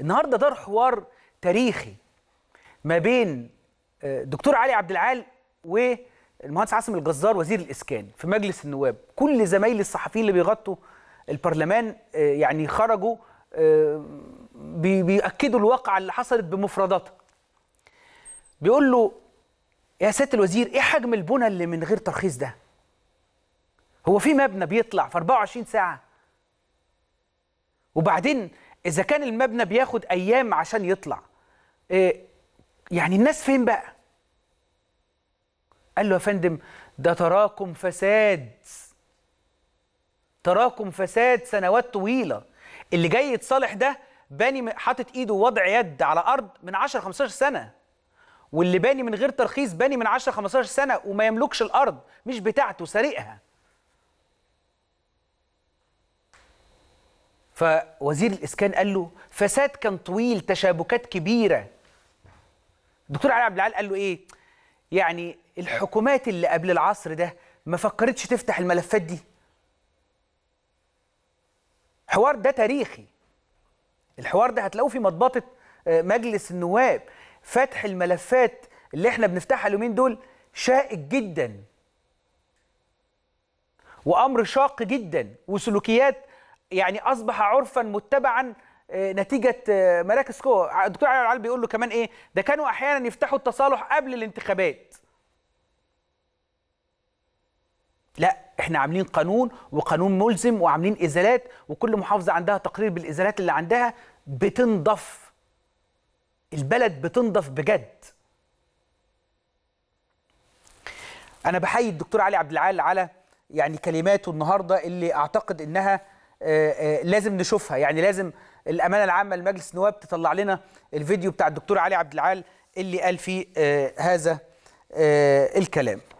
النهارده دار حوار تاريخي ما بين آه، دكتور علي عبد العال والمهندس عاصم الجزار وزير الاسكان في مجلس النواب كل زمايل الصحفيين اللي بيغطوا البرلمان آه، يعني خرجوا آه، بيأكدوا الواقعة اللي حصلت بمفرداتها بيقول له يا سياده الوزير ايه حجم البنى اللي من غير ترخيص ده هو في مبنى بيطلع في 24 ساعه وبعدين اذا كان المبنى بياخد ايام عشان يطلع إيه يعني الناس فين بقى قال له يا فندم ده تراكم فساد تراكم فساد سنوات طويله اللي جاي يتصالح ده باني حاطط ايده ووضع يد على ارض من 10 15 سنه واللي باني من غير ترخيص باني من 10 15 سنه وما يملكش الارض مش بتاعته سارقها فوزير الاسكان قال له فساد كان طويل تشابكات كبيره دكتور علي عبد العال قال له ايه يعني الحكومات اللي قبل العصر ده ما فكرتش تفتح الملفات دي الحوار ده تاريخي الحوار ده هتلاقوه في مطبطه آه، مجلس النواب فتح الملفات اللي احنا بنفتحها اليومين دول شائك جدا وامر شاق جدا وسلوكيات يعني اصبح عرفا متبعا آه، نتيجه آه، مراكز كو الدكتور علي العال بيقول له كمان ايه ده كانوا احيانا يفتحوا التصالح قبل الانتخابات لا احنا عاملين قانون وقانون ملزم وعاملين ازالات وكل محافظه عندها تقرير بالازالات اللي عندها بتنضف البلد بتنضف بجد انا بحيي الدكتور علي عبد العال على يعني كلماته النهارده اللي اعتقد انها آه، آه، لازم نشوفها يعني لازم الامانه العامه لمجلس النواب تطلع لنا الفيديو بتاع الدكتور علي عبد العال اللي قال فيه آه، هذا الكلام